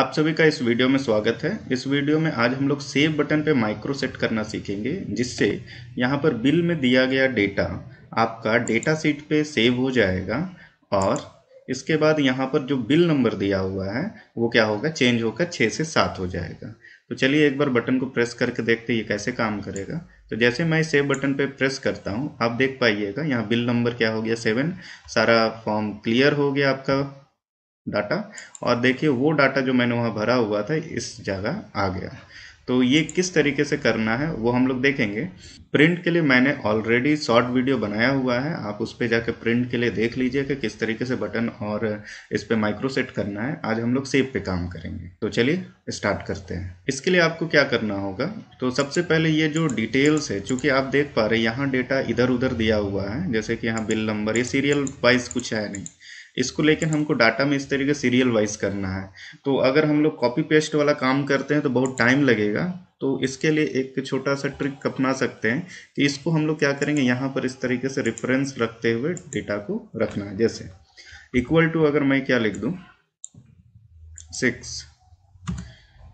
आप सभी का इस वीडियो में स्वागत है इस वीडियो में आज हम लोग सेव बटन पे माइक्रो सेट करना सीखेंगे जिससे यहाँ पर बिल में दिया गया डेटा आपका डेटा सीट पे सेव हो जाएगा और इसके बाद यहाँ पर जो बिल नंबर दिया हुआ है वो क्या होगा चेंज होकर छः से सात हो जाएगा तो चलिए एक बार बटन को प्रेस करके देखते ये कैसे काम करेगा तो जैसे मैं सेव बटन पे प्रेस करता हूँ आप देख पाइएगा यहाँ बिल नंबर क्या हो गया सेवन सारा फॉर्म क्लियर हो गया आपका डाटा और देखिए वो डाटा जो मैंने वहाँ भरा हुआ था इस जगह आ गया तो ये किस तरीके से करना है वो हम लोग देखेंगे प्रिंट के लिए मैंने ऑलरेडी शॉर्ट वीडियो बनाया हुआ है आप उस पर जाकर प्रिंट के लिए देख लीजिए कि किस तरीके से बटन और इस पर माइक्रोसेट करना है आज हम लोग सेव पे काम करेंगे तो चलिए स्टार्ट करते हैं इसके लिए आपको क्या करना होगा तो सबसे पहले ये जो डिटेल्स है चूँकि आप देख पा रहे यहाँ डेटा इधर उधर दिया हुआ है जैसे कि यहाँ बिल नंबर ये सीरियल वाइज कुछ है नहीं इसको लेकिन हमको डाटा में इस तरीके सीरियल वाइज करना है तो अगर हम लोग कॉपी पेस्ट वाला काम करते हैं तो बहुत टाइम लगेगा तो इसके लिए एक छोटा सा ट्रिक अपना सकते हैं कि इसको हम लोग क्या करेंगे यहाँ पर इस तरीके से रेफरेंस रखते हुए डेटा को रखना है जैसे इक्वल टू अगर मैं क्या लिख दूँ सिक्स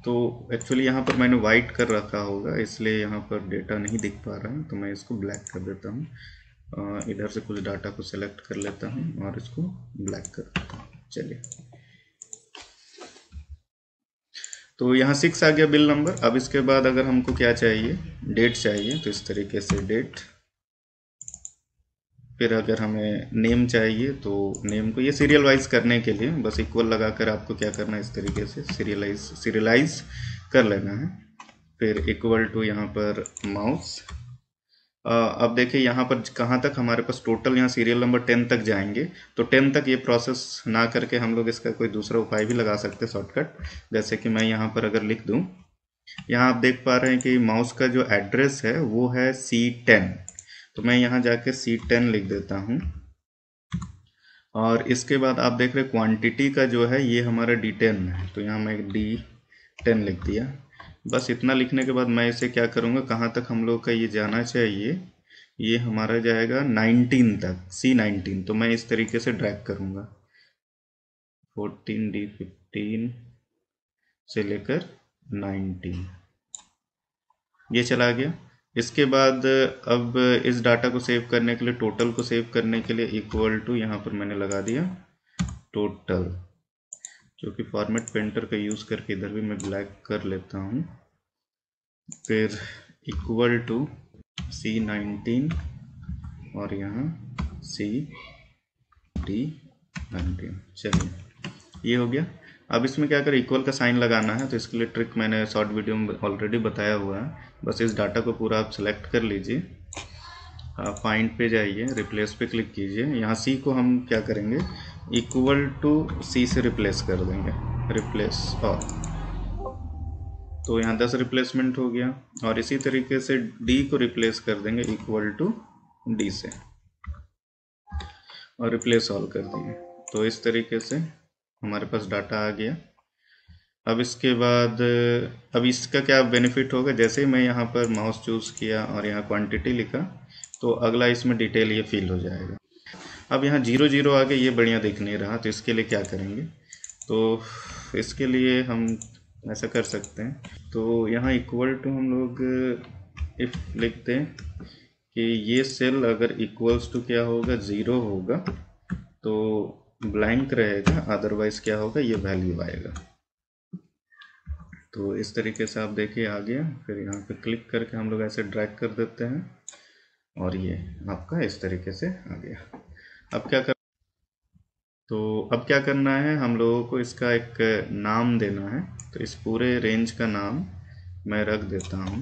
तो एक्चुअली यहाँ पर मैंने वाइट कर रखा होगा इसलिए यहाँ पर डेटा नहीं दिख पा रहा है तो मैं इसको ब्लैक कर देता हूँ इधर से कुछ डाटा को सिलेक्ट कर लेता हूँ और इसको ब्लैक कर देता हूँ चलिए तो यहाँ सिक्स आ गया बिल नंबर अब इसके बाद अगर हमको क्या चाहिए डेट चाहिए तो इस तरीके से डेट फिर अगर हमें नेम चाहिए तो नेम को ये सीरियल वाइज करने के लिए बस इक्वल लगाकर आपको क्या करना है इस तरीके से सीरियलाइज सीरियलाइज कर लेना है फिर इक्वल टू यहाँ पर माउस अब देखिए यहाँ पर कहाँ तक हमारे पास टोटल यहाँ सीरियल नंबर टेन तक जाएंगे तो टेन तक ये प्रोसेस ना करके हम लोग इसका कोई दूसरा उपाय भी लगा सकते हैं शॉर्टकट जैसे कि मैं यहाँ पर अगर लिख दूँ यहाँ आप देख पा रहे हैं कि माउस का जो एड्रेस है वो है सी टेन तो मैं यहाँ जाके सी टेन लिख देता हूँ और इसके बाद आप देख रहे क्वान्टिटी का जो है ये हमारा डी टेन है तो यहाँ मैं डी टेन लिख दिया बस इतना लिखने के बाद मैं इसे क्या करूँगा कहाँ तक हम लोग का ये जाना चाहिए ये हमारा जाएगा नाइनटीन तक सी नाइनटीन तो मैं इस तरीके से ड्रैग करूँगा फोर्टीन डी फिफ्टीन से लेकर नाइनटीन ये चला गया इसके बाद अब इस डाटा को सेव करने के लिए टोटल को सेव करने के लिए इक्वल टू यहाँ पर मैंने लगा दिया टोटल क्योंकि फॉर्मेट पेंटर का यूज़ करके इधर भी मैं ब्लैक कर लेता हूँ फिर इक्वल टू सी नाइनटीन और यहाँ सी डी नाइनटीन चलिए ये हो गया अब इसमें क्या कर इक्वल का साइन लगाना है तो इसके लिए ट्रिक मैंने शॉर्ट वीडियो में ऑलरेडी बताया हुआ है बस इस डाटा को पूरा आप सेलेक्ट कर लीजिए फाइंड पे जाइए रिप्लेस पे क्लिक कीजिए यहाँ सी को हम क्या करेंगे इक्वल टू सी से रिप्लेस कर देंगे रिप्लेस और हाँ। तो यहाँ दस रिप्लेसमेंट हो गया और इसी तरीके से डी को रिप्लेस कर देंगे इक्वल टू डी से और रिप्लेस ऑल कर देंगे तो इस तरीके से हमारे पास डाटा आ गया अब इसके बाद अब इसका क्या बेनिफिट होगा जैसे ही मैं यहाँ पर माउस चूज़ किया और यहाँ क्वांटिटी लिखा तो अगला इसमें डिटेल ये फील हो जाएगा अब यहाँ जीरो जीरो आ गए ये बढ़िया दिख नहीं रहा तो इसके लिए क्या करेंगे तो इसके लिए हम ऐसा कर सकते हैं तो यहाँ इक्वल टू हम लोग इफ लिखते हैं कि ये सेल अगर इक्वल्स टू क्या होगा ज़ीरो होगा तो ब्लैंक रहेगा अदरवाइज क्या होगा ये वैल्यू आएगा तो इस तरीके से आप देखिए आ गया फिर यहाँ पे क्लिक करके हम लोग ऐसे ड्रैग कर देते हैं और ये आपका इस तरीके से आ गया अब क्या कर तो अब क्या करना है हम लोगों को इसका एक नाम देना है तो इस पूरे रेंज का नाम मैं रख देता हूँ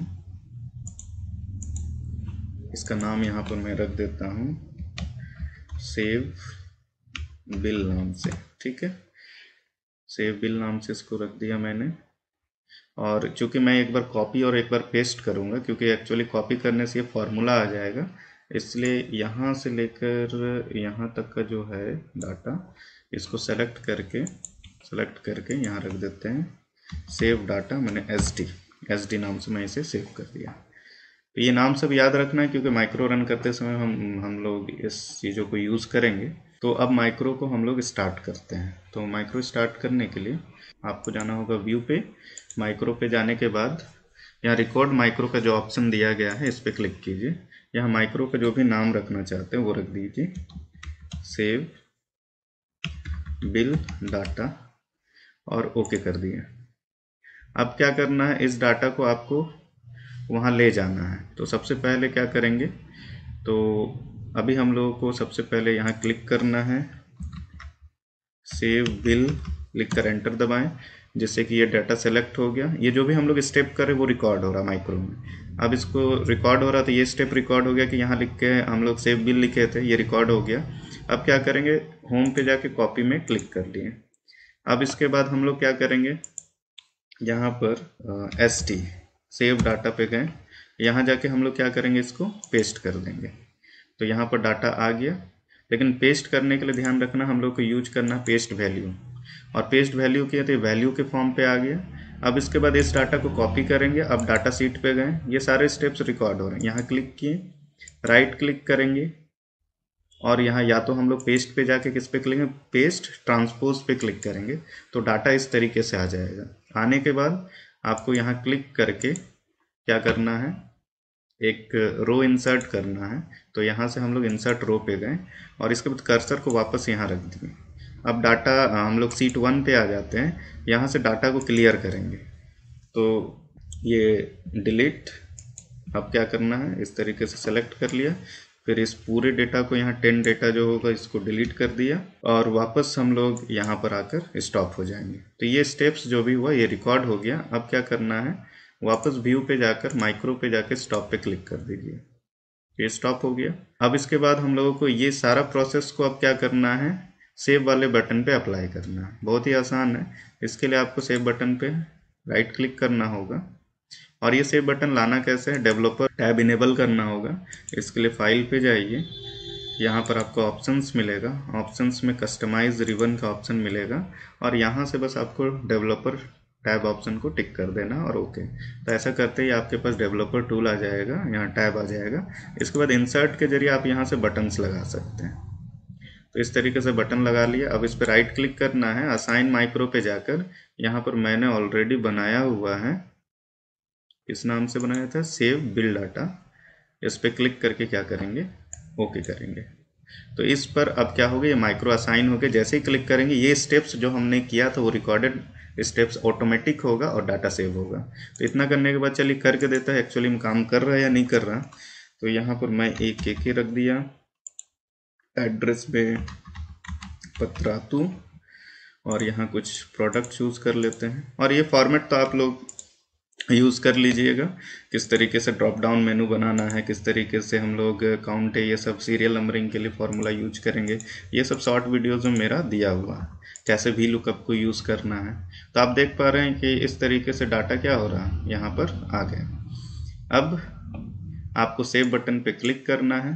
इसका नाम यहाँ पर मैं रख देता हूँ सेव बिल नाम से ठीक है सेव बिल नाम से इसको रख दिया मैंने और चूंकि मैं एक बार कॉपी और एक बार पेस्ट करूँगा क्योंकि एक्चुअली कॉपी करने से ये फॉर्मूला आ जाएगा इसलिए यहाँ से लेकर यहाँ तक का जो है डाटा इसको सेलेक्ट करके सेलेक्ट करके यहाँ रख देते हैं सेव डाटा मैंने एस डी एस डी नाम से मैं इसे सेव कर दिया तो ये नाम सब याद रखना है क्योंकि माइक्रो रन करते समय हम हम लोग इस चीज़ों को यूज़ करेंगे तो अब माइक्रो को हम लोग स्टार्ट करते हैं तो माइक्रो स्टार्ट करने के लिए आपको जाना होगा व्यू पे माइक्रो पे जाने के बाद यहाँ रिकॉर्ड माइक्रो का जो ऑप्शन दिया गया है इस पर क्लिक कीजिए यहाँ माइक्रो का जो भी नाम रखना चाहते हैं वो रख दीजिए सेव बिल डाटा और ओके कर दिए अब क्या करना है इस डाटा को आपको वहाँ ले जाना है तो सबसे पहले क्या करेंगे तो अभी हम लोगों को सबसे पहले यहाँ क्लिक करना है सेव बिल लिख कर एंटर दबाएं जिससे कि ये डाटा सेलेक्ट हो गया ये जो भी हम लोग स्टेप कर रहे वो रिकॉर्ड हो रहा है माइक्रो में अब इसको रिकॉर्ड हो रहा तो ये स्टेप रिकॉर्ड हो गया कि यहाँ लिख के हम लोग सेव बिल लिखे थे ये रिकॉर्ड हो गया अब क्या करेंगे होम पे जाके कॉपी में क्लिक कर लिए अब इसके बाद हम लोग क्या करेंगे यहाँ पर एस टी सेव डाटा पे गए यहाँ जाके हम लोग क्या करेंगे इसको पेस्ट कर देंगे तो यहाँ पर डाटा आ गया लेकिन पेस्ट करने के लिए ध्यान रखना हम लोग को यूज करना पेस्ट वैल्यू और पेस्ट वैल्यू किया तो ये वैल्यू के फॉर्म पे आ गया अब इसके बाद इस डाटा को कॉपी करेंगे अब डाटा सीट पे गए ये सारे स्टेप्स रिकॉर्ड हो रहे हैं यहाँ क्लिक किए राइट क्लिक करेंगे और यहाँ या तो हम लोग पेस्ट पे जाके किस पे क्लिक पेस्ट ट्रांसपोज पे क्लिक करेंगे तो डाटा इस तरीके से आ जाएगा आने के बाद आपको यहाँ क्लिक करके क्या करना है एक रो इंसर्ट करना है तो यहाँ से हम लोग इंसर्ट रो पे गए और इसके बाद कर्सर को वापस यहाँ रख दिए अब डाटा हम लोग सीट वन पे आ जाते हैं यहाँ से डाटा को क्लियर करेंगे तो ये डिलीट अब क्या करना है इस तरीके से सेलेक्ट कर लिया फिर इस पूरे डेटा को यहाँ टेन डेटा जो होगा इसको डिलीट कर दिया और वापस हम लोग यहाँ पर आकर स्टॉप हो जाएंगे तो ये स्टेप्स जो भी हुआ ये रिकॉर्ड हो गया अब क्या करना है वापस व्यू पे जाकर माइक्रो पे जाकर स्टॉप पे क्लिक कर दीजिए ये स्टॉप हो गया अब इसके बाद हम लोगों को ये सारा प्रोसेस को अब क्या करना है सेव वाले बटन पे अप्लाई करना है बहुत ही आसान है इसके लिए आपको सेव बटन पे राइट क्लिक करना होगा और ये सेव बटन लाना कैसे है डेवलपर टैब इनेबल करना होगा इसके लिए फाइल पे जाइए यहाँ पर आपको ऑप्शंस मिलेगा ऑप्शंस में कस्टमाइज रिबन का ऑप्शन मिलेगा और यहाँ से बस आपको डेवलपर टैब ऑप्शन को टिक कर देना और ओके तो ऐसा करते ही आपके पास डेवलपर टूल आ जाएगा यहाँ टैब आ जाएगा इसके बाद इंसर्ट के जरिए आप यहाँ से बटन्स लगा सकते हैं तो इस तरीके से बटन लगा लिया अब इस पर राइट क्लिक करना है असाइन माइक्रो पे जाकर यहाँ पर मैंने ऑलरेडी बनाया हुआ है किस नाम से बनाया था सेव बिल डाटा इस पर क्लिक करके क्या करेंगे ओके करेंगे तो इस पर अब क्या होगा ये माइक्रो असाइन होकर जैसे ही क्लिक करेंगे ये स्टेप्स जो हमने किया था वो रिकॉर्डेड स्टेप्स ऑटोमेटिक होगा और डाटा सेव होगा तो इतना करने के बाद चलिए करके देता है एक्चुअली हम काम कर रहा है या नहीं कर रहा तो यहाँ पर मैं एक के रख दिया एड्रेस पे पत्रातु और यहाँ कुछ प्रोडक्ट चूज़ कर लेते हैं और ये फॉर्मेट तो आप लोग यूज़ कर लीजिएगा किस तरीके से ड्रॉप डाउन मेनू बनाना है किस तरीके से हम लोग काउंट है ये सब सीरियल नंबरिंग के लिए फार्मूला यूज करेंगे ये सब शॉर्ट वीडियोज़ में मेरा दिया हुआ है कैसे भी लुकअप को यूज़ करना है तो आप देख पा रहे हैं कि इस तरीके से डाटा क्या हो रहा है यहाँ पर आ गया अब आपको सेव बटन पे क्लिक करना है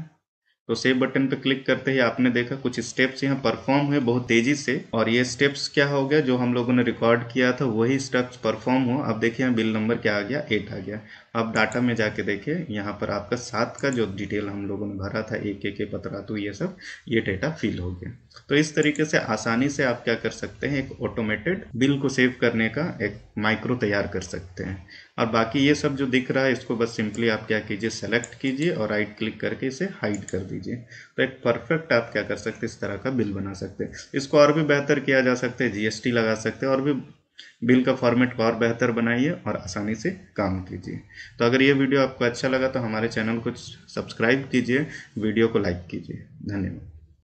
तो सेव बटन पे क्लिक करते ही आपने देखा कुछ स्टेप्स यहाँ परफॉर्म हुए बहुत तेजी से और ये स्टेप्स क्या हो गया जो हम लोगों ने रिकॉर्ड किया था वही स्टेप्स परफॉर्म हुआ अब देखिए यहाँ बिल नंबर क्या आ गया एट आ गया आप डाटा में जाके देखिए यहाँ पर आपका सात का जो डिटेल हम लोगों ने भरा था एक एक पतरा तो ये सब ये डेटा फिल हो गया तो इस तरीके से आसानी से आप क्या कर सकते हैं एक ऑटोमेटेड बिल को सेव करने का एक माइक्रो तैयार कर सकते हैं और बाकी ये सब जो दिख रहा है इसको बस सिंपली आप क्या कीजिए सेलेक्ट कीजिए और राइट क्लिक करके इसे हाइड कर दीजिए तो एक परफेक्ट आप क्या कर सकते हैं इस तरह का बिल बना सकते हैं इसको और भी बेहतर किया जा सकता है जीएसटी लगा सकते हैं और भी बिल का फॉर्मेट और बेहतर बनाइए और आसानी से काम कीजिए तो अगर ये वीडियो आपको अच्छा लगा तो हमारे चैनल को सब्सक्राइब कीजिए वीडियो को लाइक कीजिए धन्यवाद